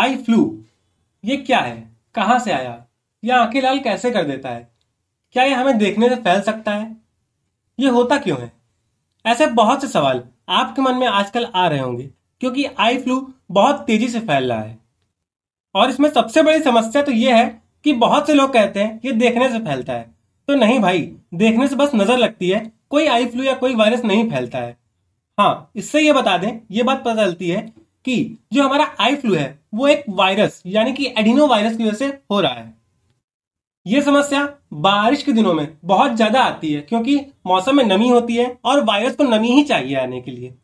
eye flu ये क्या है कहाँ से आया यह आंखें लाल कैसे कर देता है क्या यह हमें देखने से फैल सकता है ये होता क्यों है ऐसे बहुत से सवाल आपके मन में आजकल आ रहे होंगे क्योंकि आई फ्लू बहुत तेजी से फैल रहा है और इसमें सबसे बड़ी समस्या तो ये है कि बहुत से लोग कहते हैं ये देखने से फैलता है तो नहीं भाई देखने से बस नजर लगती है कोई आई फ्लू या कोई वायरस नहीं फैलता है हाँ इससे ये बता दें ये बात पता चलती है कि जो हमारा आई फ्लू है वो एक वायरस यानी कि एडिनो वायरस की वजह से हो रहा है यह समस्या बारिश के दिनों में बहुत ज्यादा आती है क्योंकि मौसम में नमी होती है और वायरस को नमी ही चाहिए आने के लिए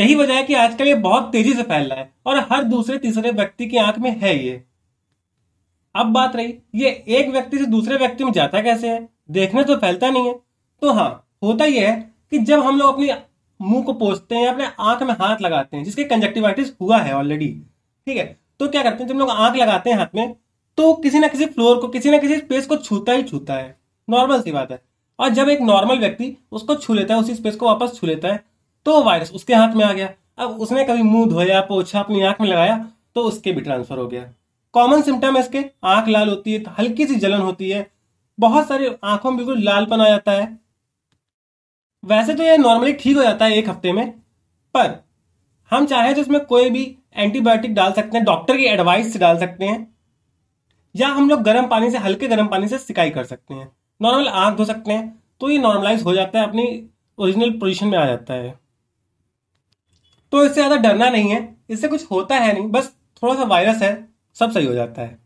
यही वजह है कि आजकल ये बहुत तेजी से फैल रहा है और हर दूसरे तीसरे व्यक्ति की आंख में है ये अब बात रही ये एक व्यक्ति से दूसरे व्यक्ति में जाता कैसे है देखने तो फैलता नहीं है तो हाँ होता यह है कि जब हम लोग अपनी मुंह को पोसते हैं अपने आंख में हाथ लगाते हैं जिसके कंजक्टिवाइटिस हुआ है ऑलरेडी ठीक है तो क्या करते हैं जब लोग आंख लगाते हैं हाथ में तो किसी ना किसी फ्लोर को किसी ना किसी स्पेस को छूता ही छूता है नॉर्मल सी बात है और जब एक नॉर्मल व्यक्ति उसको छू लेता है उसी स्पेस को वापस छू लेता है तो वायरस उसके हाथ में आ गया अब उसने कभी मुंह धोया पोछा अपनी आंख में लगाया तो उसके भी ट्रांसफर हो गया कॉमन सिम्टम है इसके आंख लाल होती है हल्की सी जलन होती है बहुत सारी आंखों में बिल्कुल लालपन आ जाता है वैसे तो यह नॉर्मली ठीक हो जाता है एक हफ्ते में पर हम चाहे तो इसमें कोई भी एंटीबायोटिक डाल सकते हैं डॉक्टर की एडवाइस से डाल सकते हैं या हम लोग गर्म पानी से हल्के गर्म पानी से सिकाई कर सकते हैं नॉर्मल आँख धो सकते हैं तो ये नॉर्मलाइज हो जाता है अपनी ओरिजिनल पोजिशन में आ जाता है तो इससे ज़्यादा डरना नहीं है इससे कुछ होता है नहीं बस थोड़ा सा वायरस है सब सही हो जाता है